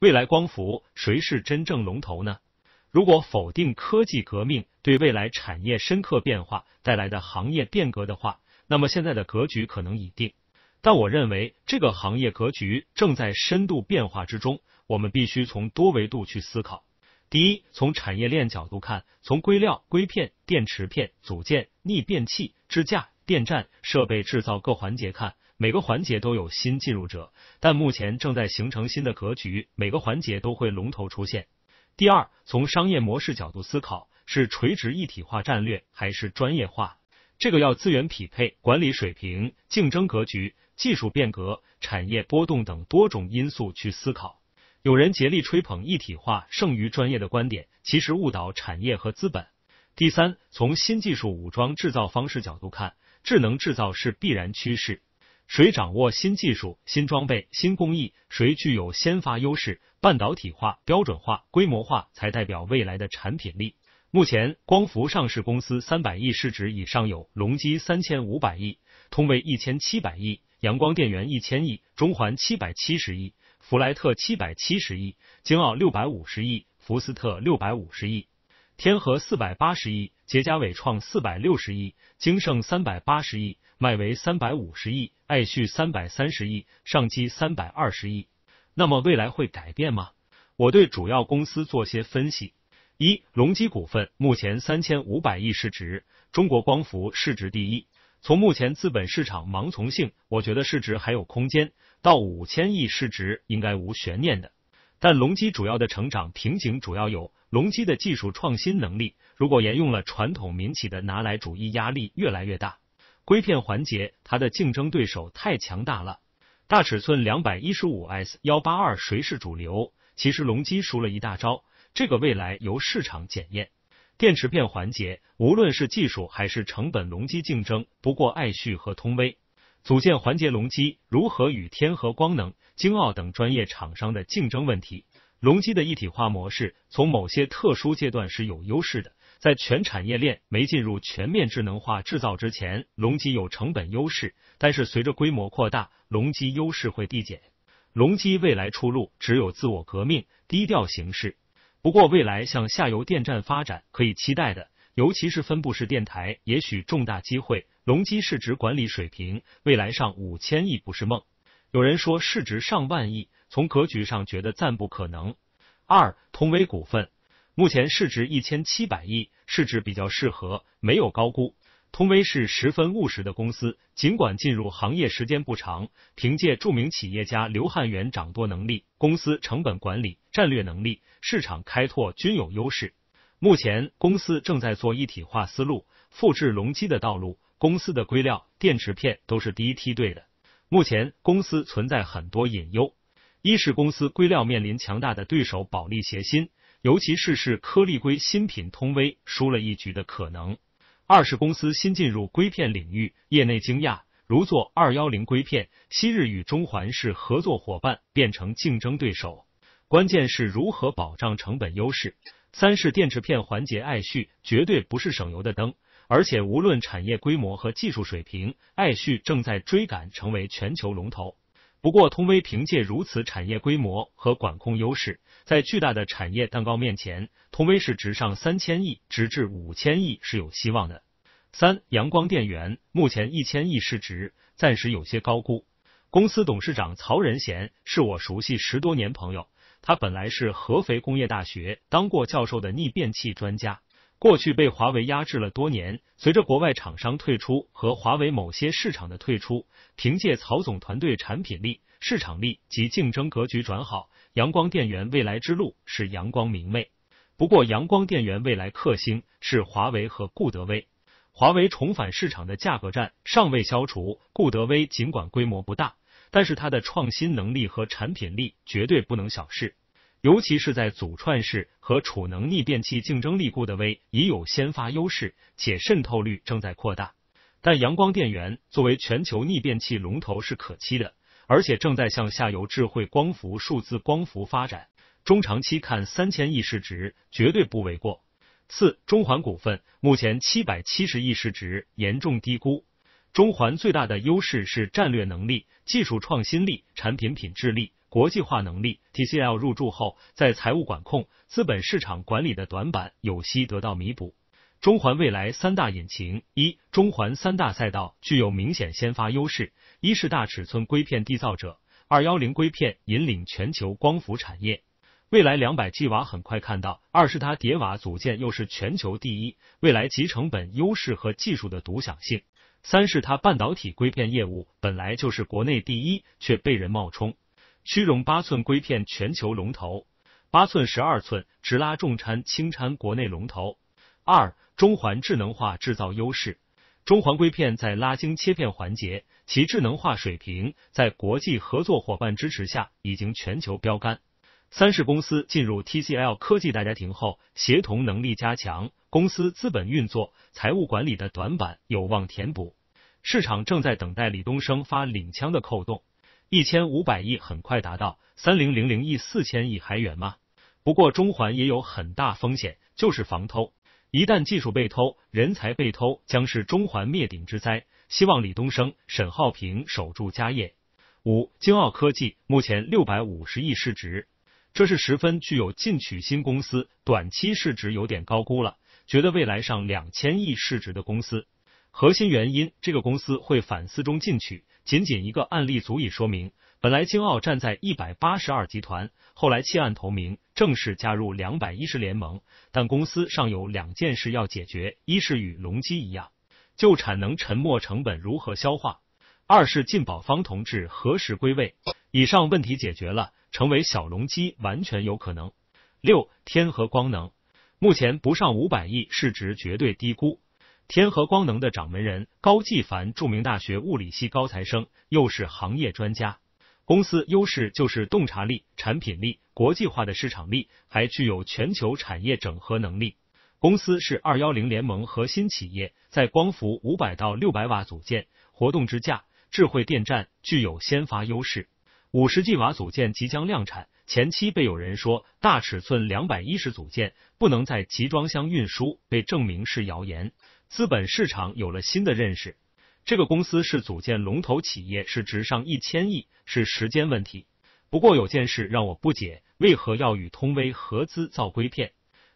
未来光伏谁是真正龙头呢？如果否定科技革命对未来产业深刻变化带来的行业变革的话，那么现在的格局可能已定。但我认为这个行业格局正在深度变化之中，我们必须从多维度去思考。第一，从产业链角度看，从硅料、硅片、电池片、组件、逆变器、支架、电站设备制造各环节看。每个环节都有新进入者，但目前正在形成新的格局。每个环节都会龙头出现。第二，从商业模式角度思考，是垂直一体化战略还是专业化？这个要资源匹配、管理水平、竞争格局、技术变革、产业波动等多种因素去思考。有人竭力吹捧一体化、剩余专业的观点，其实误导产业和资本。第三，从新技术武装制造方式角度看，智能制造是必然趋势。谁掌握新技术、新装备、新工艺，谁具有先发优势。半导体化、标准化、规模化，才代表未来的产品力。目前光伏上市公司三百亿市值以上有隆基三千五百亿，通威一千七百亿，阳光电源一千亿，中环七百七十亿，弗莱特七百七十亿，京澳六百五十亿，福斯特六百五十亿。天河四百八十亿，杰嘉伟创四百六十亿，京盛三百八十亿，迈为三百五十亿，爱旭三百三十亿，上机三百二十亿。那么未来会改变吗？我对主要公司做些分析。一隆基股份目前三千五百亿市值，中国光伏市值第一。从目前资本市场盲从性，我觉得市值还有空间，到五千亿市值应该无悬念的。但隆基主要的成长瓶颈主要有：隆基的技术创新能力如果沿用了传统民企的拿来主义，压力越来越大。硅片环节，它的竞争对手太强大了。大尺寸两百一十五 S 幺八二谁是主流？其实隆基输了一大招，这个未来由市场检验。电池片环节，无论是技术还是成本，隆基竞争不过爱旭和通威。组建环节，隆基如何与天合光能、京澳等专业厂商的竞争问题？隆基的一体化模式从某些特殊阶段是有优势的，在全产业链没进入全面智能化制造之前，隆基有成本优势。但是随着规模扩大，隆基优势会递减。隆基未来出路只有自我革命、低调行事。不过，未来向下游电站发展可以期待的。尤其是分布式电台，也许重大机会。隆基市值管理水平，未来上五千亿不是梦。有人说市值上万亿，从格局上觉得暂不可能。二通威股份目前市值一千七百亿，市值比较适合，没有高估。通威是十分务实的公司，尽管进入行业时间不长，凭借著名企业家刘汉元掌舵能力，公司成本管理、战略能力、市场开拓均有优势。目前公司正在做一体化思路，复制隆基的道路。公司的硅料、电池片都是第一梯队的。目前公司存在很多隐忧，一是公司硅料面临强大的对手保利协鑫，尤其是是颗粒硅新品通威输了一局的可能；二是公司新进入硅片领域，业内惊讶，如做二幺零硅片，昔日与中环是合作伙伴，变成竞争对手。关键是如何保障成本优势。三是电池片环节，爱旭绝对不是省油的灯，而且无论产业规模和技术水平，爱旭正在追赶，成为全球龙头。不过，通威凭借如此产业规模和管控优势，在巨大的产业蛋糕面前，通威市值上三千亿，直至五千亿是有希望的。三阳光电源目前一千亿市值，暂时有些高估。公司董事长曹仁贤是我熟悉十多年朋友。他本来是合肥工业大学当过教授的逆变器专家，过去被华为压制了多年。随着国外厂商退出和华为某些市场的退出，凭借曹总团队产品力、市场力及竞争格局转好，阳光电源未来之路是阳光明媚。不过，阳光电源未来克星是华为和顾德威。华为重返市场的价格战尚未消除，顾德威尽管规模不大。但是它的创新能力和产品力绝对不能小视，尤其是在组串式和储能逆变器竞争力，固德威已有先发优势，且渗透率正在扩大。但阳光电源作为全球逆变器龙头是可期的，而且正在向下游智慧光伏、数字光伏发展。中长期看，三千亿市值绝对不为过。四中环股份目前七百七十亿市值严重低估。中环最大的优势是战略能力、技术创新力、产品品质力、国际化能力。TCL 入驻后，在财务管控、资本市场管理的短板有希得到弥补。中环未来三大引擎：一、中环三大赛道具有明显先发优势；一是大尺寸硅片缔造者，二幺零硅片引领全球光伏产业，未来两百 g 瓦很快看到；二是它叠瓦组件又是全球第一，未来集成本优势和技术的独享性。三是它半导体硅片业务本来就是国内第一，却被人冒充，虚荣八寸硅片全球龙头，八寸十二寸直拉重掺轻掺国内龙头。二中环智能化制造优势，中环硅片在拉晶切片环节，其智能化水平在国际合作伙伴支持下已经全球标杆。三是公司进入 TCL 科技大家庭后，协同能力加强，公司资本运作、财务管理的短板有望填补。市场正在等待李东升发领枪的扣动，一千五百亿很快达到三零零零亿，四千亿还远吗？不过中环也有很大风险，就是防偷，一旦技术被偷、人才被偷，将是中环灭顶之灾。希望李东升、沈浩平守住家业。五京奥科技目前六百五十亿市值，这是十分具有进取心公司，短期市值有点高估了，觉得未来上两千亿市值的公司。核心原因，这个公司会反思中进取。仅仅一个案例足以说明：本来京澳站在一百八十二集团，后来弃暗投明，正式加入两百一十联盟。但公司尚有两件事要解决：一是与隆基一样，就产能沉没成本如何消化；二是晋宝方同志何时归位。以上问题解决了，成为小隆基完全有可能。六，天和光能目前不上五百亿市值，绝对低估。天合光能的掌门人高继凡，著名大学物理系高材生，又是行业专家。公司优势就是洞察力、产品力、国际化的市场力，还具有全球产业整合能力。公司是二幺零联盟核心企业，在光伏五百到六百瓦组件、活动支架、智慧电站具有先发优势。五十 G 瓦组件即将量产，前期被有人说大尺寸两百一十组件不能在集装箱运输，被证明是谣言。资本市场有了新的认识，这个公司是组建龙头企业，市值上一千亿是时间问题。不过有件事让我不解，为何要与通威合资造硅片？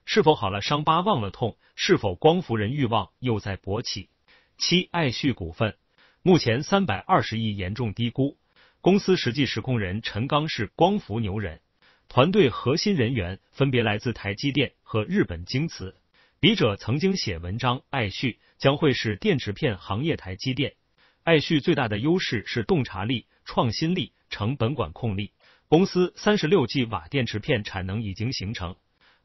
是否好了伤疤忘了痛？是否光伏人欲望又在勃起？七爱旭股份目前三百二十亿严重低估，公司实际实控人陈刚是光伏牛人，团队核心人员分别来自台积电和日本京瓷。笔者曾经写文章，爱旭将会是电池片行业台积电。爱旭最大的优势是洞察力、创新力、成本管控力。公司三十六 G 瓦电池片产能已经形成，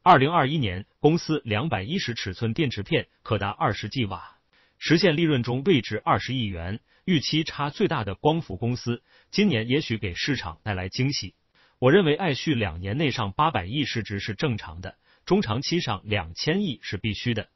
二零二一年公司两百一十尺寸电池片可达二十 G 瓦，实现利润中位值二十亿元。预期差最大的光伏公司，今年也许给市场带来惊喜。我认为爱旭两年内上八百亿市值是正常的。中长期上两千亿是必须的。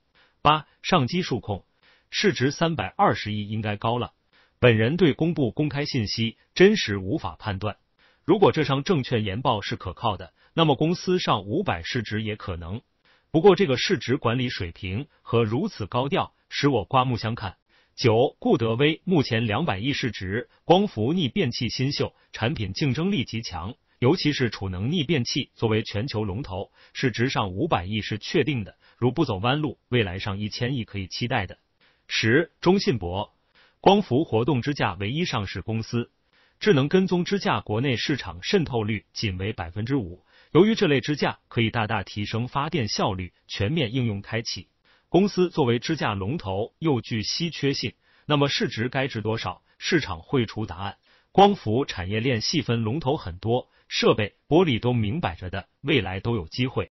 八上基数控，市值三百二十亿应该高了。本人对公布公开信息真实无法判断。如果这上证券研报是可靠的，那么公司上五百市值也可能。不过这个市值管理水平和如此高调，使我刮目相看。九顾德威目前两百亿市值，光伏逆变器新秀，产品竞争力极强。尤其是储能逆变器作为全球龙头，市值上五百亿是确定的。如不走弯路，未来上一千亿可以期待的。十中信博光伏活动支架唯一上市公司，智能跟踪支架国内市场渗透率仅为百分之五。由于这类支架可以大大提升发电效率，全面应用开启。公司作为支架龙头又具稀缺性，那么市值该值多少？市场会出答案。光伏产业链细分龙头很多。设备、玻璃都明摆着的，未来都有机会。